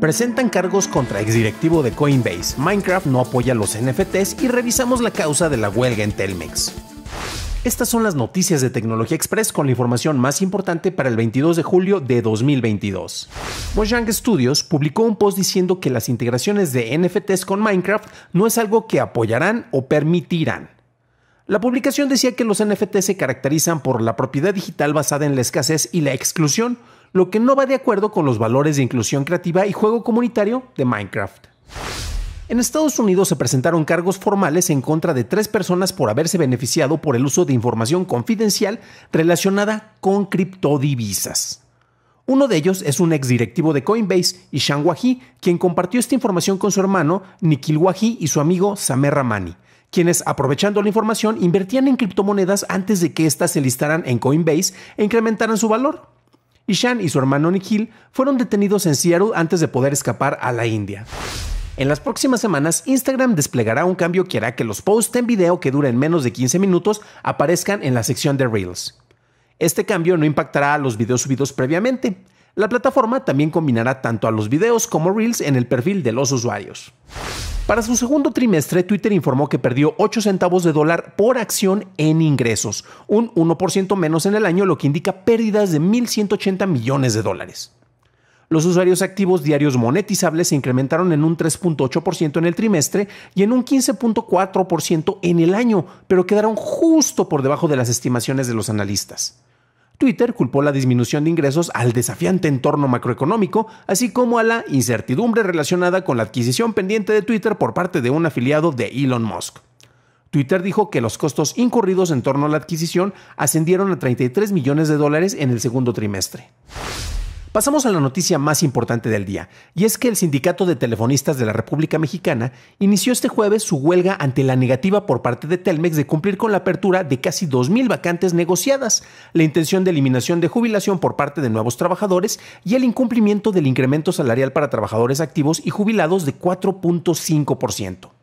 Presentan cargos contra exdirectivo de Coinbase, Minecraft no apoya los NFTs y revisamos la causa de la huelga en Telmex. Estas son las noticias de Tecnología Express con la información más importante para el 22 de julio de 2022. Mojang Studios publicó un post diciendo que las integraciones de NFTs con Minecraft no es algo que apoyarán o permitirán. La publicación decía que los NFTs se caracterizan por la propiedad digital basada en la escasez y la exclusión, lo que no va de acuerdo con los valores de inclusión creativa y juego comunitario de Minecraft. En Estados Unidos se presentaron cargos formales en contra de tres personas por haberse beneficiado por el uso de información confidencial relacionada con criptodivisas. Uno de ellos es un exdirectivo de Coinbase, Ishan Wahi, quien compartió esta información con su hermano, Nikhil Wahi, y su amigo Samer Ramani, quienes, aprovechando la información, invertían en criptomonedas antes de que éstas se listaran en Coinbase e incrementaran su valor. Ishan y su hermano Nikhil fueron detenidos en Seattle antes de poder escapar a la India. En las próximas semanas, Instagram desplegará un cambio que hará que los posts en video que duren menos de 15 minutos aparezcan en la sección de Reels. Este cambio no impactará a los videos subidos previamente. La plataforma también combinará tanto a los videos como Reels en el perfil de los usuarios. Para su segundo trimestre, Twitter informó que perdió 8 centavos de dólar por acción en ingresos, un 1% menos en el año, lo que indica pérdidas de 1.180 millones de dólares. Los usuarios activos diarios monetizables se incrementaron en un 3.8% en el trimestre y en un 15.4% en el año, pero quedaron justo por debajo de las estimaciones de los analistas. Twitter culpó la disminución de ingresos al desafiante entorno macroeconómico, así como a la incertidumbre relacionada con la adquisición pendiente de Twitter por parte de un afiliado de Elon Musk. Twitter dijo que los costos incurridos en torno a la adquisición ascendieron a 33 millones de dólares en el segundo trimestre. Pasamos a la noticia más importante del día, y es que el Sindicato de Telefonistas de la República Mexicana inició este jueves su huelga ante la negativa por parte de Telmex de cumplir con la apertura de casi 2.000 vacantes negociadas, la intención de eliminación de jubilación por parte de nuevos trabajadores y el incumplimiento del incremento salarial para trabajadores activos y jubilados de 4.5%.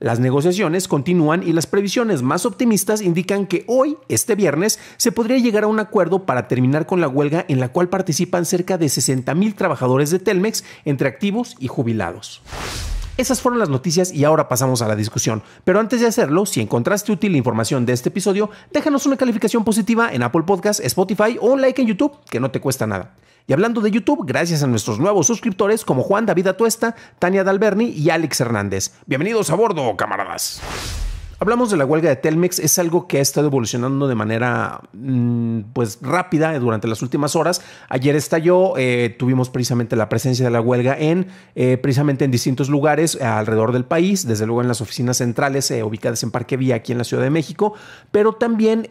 Las negociaciones continúan y las previsiones más optimistas indican que hoy, este viernes, se podría llegar a un acuerdo para terminar con la huelga en la cual participan cerca de 60.000 trabajadores de Telmex entre activos y jubilados. Esas fueron las noticias y ahora pasamos a la discusión. Pero antes de hacerlo, si encontraste útil la información de este episodio, déjanos una calificación positiva en Apple Podcast, Spotify o un like en YouTube, que no te cuesta nada. Y hablando de YouTube, gracias a nuestros nuevos suscriptores como Juan David Atuesta, Tania Dalberni y Alex Hernández. Bienvenidos a bordo, camaradas. Hablamos de la huelga de Telmex, es algo que ha estado evolucionando de manera mm, pues rápida durante las últimas horas. Ayer estalló, eh, tuvimos precisamente la presencia de la huelga en eh, precisamente en distintos lugares alrededor del país, desde luego en las oficinas centrales eh, ubicadas en Parque Vía aquí en la Ciudad de México, pero también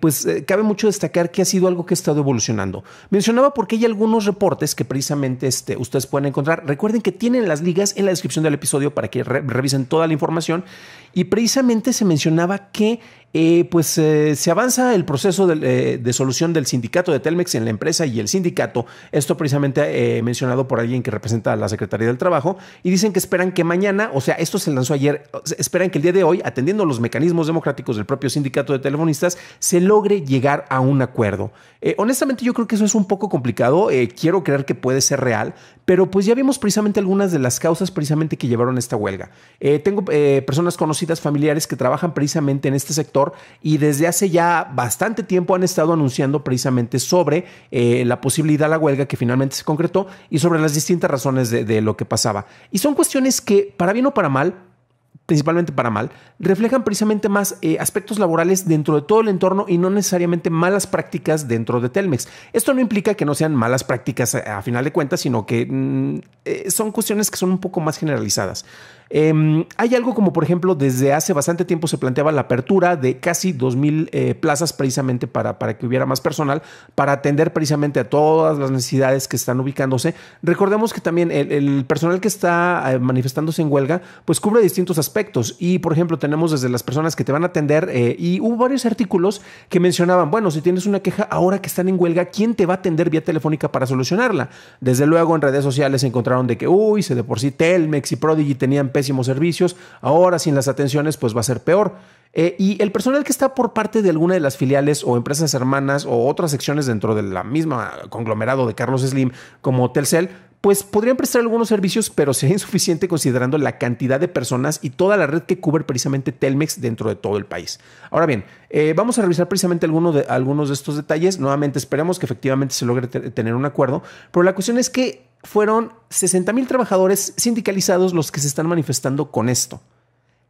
pues cabe mucho destacar que ha sido algo que ha estado evolucionando. Mencionaba porque hay algunos reportes que precisamente este, ustedes pueden encontrar. Recuerden que tienen las ligas en la descripción del episodio para que revisen toda la información y precisamente se mencionaba que eh, pues eh, se avanza el proceso eh, de, solución del sindicato de Telmex en la empresa y el sindicato, esto precisamente mencionado por alguien que representa a la Secretaría del Trabajo, y dicen que esperan que mañana, o sea, esto se lanzó ayer, esperan que el día de hoy, atendiendo los mecanismos democráticos del propio sindicato de telefonistas, se logre llegar a un acuerdo. honestamente yo creo que eso es un poco complicado, quiero creer que puede ser real, pero pues ya vimos precisamente algunas de las causas precisamente que llevaron a esta huelga. tengo personas conocidas, familiares que trabajan precisamente en este sector y desde hace ya bastante tiempo han estado anunciando precisamente sobre eh, la posibilidad de la huelga que finalmente se concretó y sobre las distintas razones de, lo que pasaba. Y son cuestiones que, para bien o para mal, principalmente para mal, reflejan precisamente más eh, aspectos laborales dentro de todo el entorno y no necesariamente malas prácticas dentro de Telmex. Esto no implica que no sean malas prácticas a, final de cuentas, sino que mm, eh, son cuestiones que son un poco más generalizadas. Em, hay algo como, por ejemplo, desde hace bastante tiempo se planteaba la apertura de casi 2.000 eh, plazas precisamente para, para que hubiera más personal, para atender precisamente a todas las necesidades que están ubicándose. Recordemos que también el, personal que está eh, manifestándose en huelga, pues cubre distintos aspectos. Y, por ejemplo, tenemos desde las personas que te van a atender eh, y hubo varios artículos que mencionaban, bueno, si tienes una queja ahora que están en huelga, ¿quién te va a atender vía telefónica para solucionarla? Desde luego en redes sociales encontraron de que, uy, se de por sí Telmex y Prodigy tenían pésimos servicios, ahora sin las atenciones pues va a ser peor. Eh, y el personal que está por parte de alguna de las filiales o empresas hermanas o otras secciones dentro de la misma conglomerado de Carlos Slim como Telcel, pues podrían prestar algunos servicios, pero sería insuficiente considerando la cantidad de personas y toda la red que cubre precisamente Telmex dentro de todo el país. Ahora bien, eh, vamos a revisar precisamente de, algunos de estos detalles. Nuevamente esperemos que efectivamente se logre tener un acuerdo, pero la cuestión es que fueron 60 mil trabajadores sindicalizados los que se están manifestando con esto.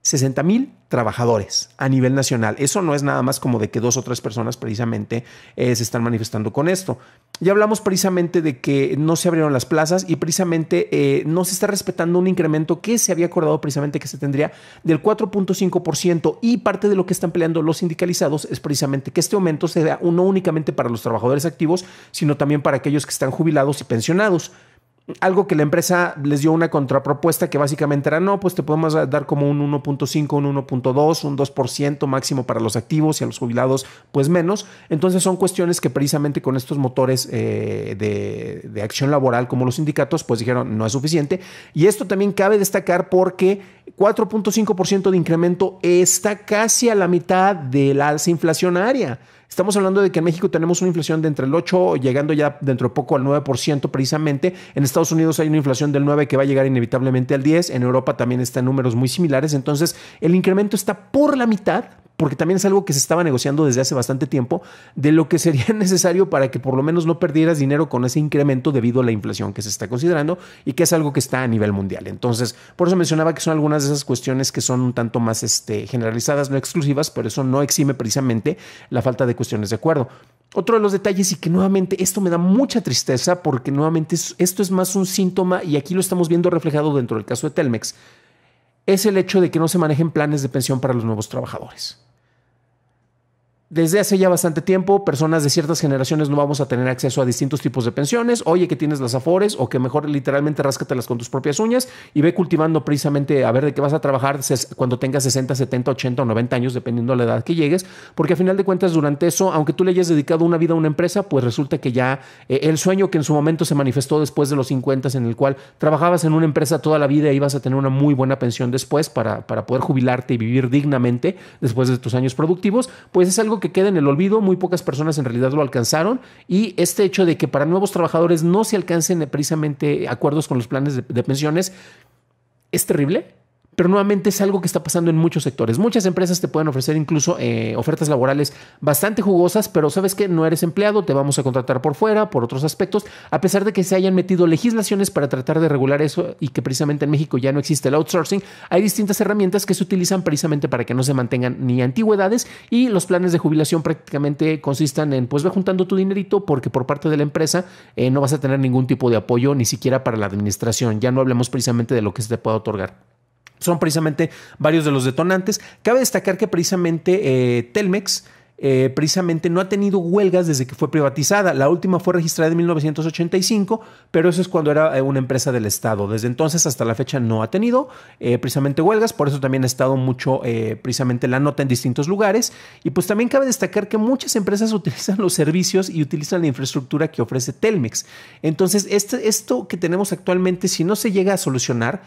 60 mil trabajadores a nivel nacional. Eso no es nada más como de que dos o tres personas precisamente eh, se están manifestando con esto. Ya hablamos precisamente de que no se abrieron las plazas y precisamente eh, no se está respetando un incremento que se había acordado precisamente que se tendría del 4.5% y parte de lo que están peleando los sindicalizados es precisamente que este aumento sea no únicamente para los trabajadores activos, sino también para aquellos que están jubilados y pensionados algo que la empresa les dio una contrapropuesta que básicamente era, no, pues te podemos dar como un 1.5, un 1.2, un 2% máximo para los activos y a los jubilados, pues menos. Entonces son cuestiones que precisamente con estos motores eh, de, de, acción laboral como los sindicatos, pues dijeron, no es suficiente. Y esto también cabe destacar porque 4.5% de incremento está casi a la mitad del alza inflacionaria. Estamos hablando de que en México tenemos una inflación de entre el 8, llegando ya dentro de poco al 9% precisamente. En Estados Unidos hay una inflación del 9 que va a llegar inevitablemente al 10. En Europa también están números muy similares. Entonces, el incremento está por la mitad, porque también es algo que se estaba negociando desde hace bastante tiempo, de lo que sería necesario para que por lo menos no perdieras dinero con ese incremento debido a la inflación que se está considerando y que es algo que está a nivel mundial. Entonces, por eso mencionaba que son algunas de esas cuestiones que son un tanto más este, generalizadas, no exclusivas, pero eso no exime precisamente la falta de cuestiones de acuerdo. Otro de los detalles y que nuevamente esto me da mucha tristeza porque nuevamente esto es más un síntoma y aquí lo estamos viendo reflejado dentro del caso de Telmex, es el hecho de que no se manejen planes de pensión para los nuevos trabajadores desde hace ya bastante tiempo, personas de ciertas generaciones no vamos a tener acceso a distintos tipos de pensiones. Oye, que tienes las afores o que mejor literalmente ráscatelas con tus propias uñas y ve cultivando precisamente a ver de qué vas a trabajar cuando tengas 60, 70, 80 o 90 años, dependiendo de la edad que llegues. Porque a final de cuentas, durante eso, aunque tú le hayas dedicado una vida a una empresa, pues resulta que ya eh, el sueño que en su momento se manifestó después de los 50, en el cual trabajabas en una empresa toda la vida y e ibas a tener una muy buena pensión después para, para poder jubilarte y vivir dignamente después de tus años productivos, pues es algo que queda en el olvido, muy pocas personas en realidad lo alcanzaron y este hecho de que para nuevos trabajadores no se alcancen precisamente acuerdos con los planes de pensiones es terrible pero nuevamente es algo que está pasando en muchos sectores. Muchas empresas te pueden ofrecer incluso eh, ofertas laborales bastante jugosas, pero sabes que no eres empleado, te vamos a contratar por fuera, por otros aspectos, a pesar de que se hayan metido legislaciones para tratar de regular eso y que precisamente en México ya no existe el outsourcing, hay distintas herramientas que se utilizan precisamente para que no se mantengan ni antigüedades y los planes de jubilación prácticamente consistan en pues va juntando tu dinerito porque por parte de la empresa eh, no vas a tener ningún tipo de apoyo, ni siquiera para la administración, ya no hablemos precisamente de lo que se te pueda otorgar son precisamente varios de los detonantes. Cabe destacar que precisamente eh, Telmex eh, precisamente no ha tenido huelgas desde que fue privatizada. La última fue registrada en 1985, pero eso es cuando era eh, una empresa del Estado. Desde entonces hasta la fecha no ha tenido precisamente huelgas, por eso también ha estado mucho precisamente la nota en distintos lugares. Y pues también cabe destacar que muchas empresas utilizan los servicios y utilizan la infraestructura que ofrece Telmex. Entonces, este, esto que tenemos actualmente, si no se llega a solucionar,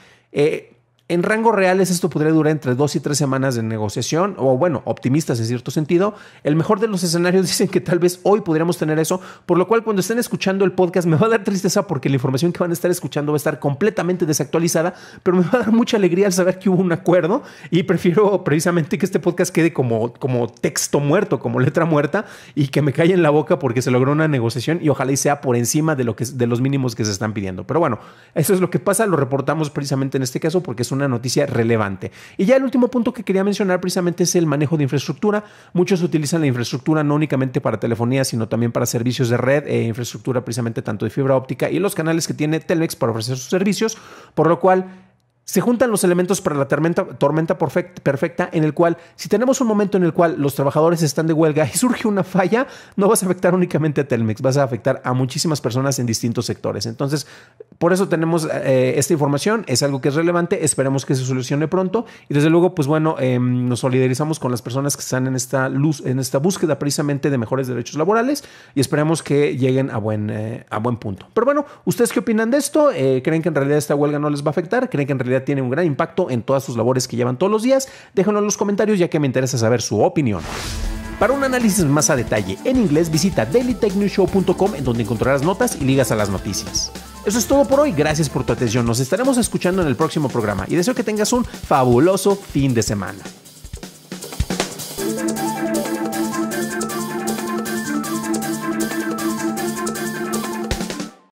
en rangos reales esto podría durar entre dos y tres semanas de negociación, o bueno, optimistas en cierto sentido. El mejor de los escenarios dicen que tal vez hoy podríamos tener eso, por lo cual cuando estén escuchando el podcast me va a dar tristeza porque la información que van a estar escuchando va a estar completamente desactualizada, pero me va a dar mucha alegría al saber que hubo un acuerdo y prefiero precisamente que este podcast quede como, como texto muerto, como letra muerta y que me calle en la boca porque se logró una negociación y ojalá y sea por encima de, lo que, de los mínimos que se están pidiendo. Pero bueno, eso es lo que pasa, lo reportamos precisamente en este caso porque es un una noticia relevante. Y ya el último punto que quería mencionar precisamente es el manejo de infraestructura. Muchos utilizan la infraestructura no únicamente para telefonía, sino también para servicios de red e infraestructura precisamente tanto de fibra óptica y los canales que tiene Telex para ofrecer sus servicios, por lo cual se juntan los elementos para la tormenta, tormenta perfecta, en el cual, si tenemos un momento en el cual los trabajadores están de huelga y surge una falla, no vas a afectar únicamente a Telmex, vas a afectar a muchísimas personas en distintos sectores. Entonces, por eso tenemos eh, esta información, es algo que es relevante, esperemos que se solucione pronto y desde luego, pues bueno, em, nos solidarizamos con las personas que están en esta luz, en esta búsqueda precisamente de mejores derechos laborales y esperemos que lleguen a buen, eh, a buen punto. Pero bueno, ¿ustedes qué opinan de esto? Eh, ¿Creen que en realidad esta huelga no les va a afectar? ¿Creen que en realidad tiene un gran impacto en todas sus labores que llevan todos los días? Déjenlo en los comentarios ya que me interesa saber su opinión. Para un análisis más a detalle en inglés, visita dailytechnewshow.com en donde encontrarás notas y ligas a las noticias. Eso es todo por hoy, gracias por tu atención, nos estaremos escuchando en el próximo programa y deseo que tengas un fabuloso fin de semana.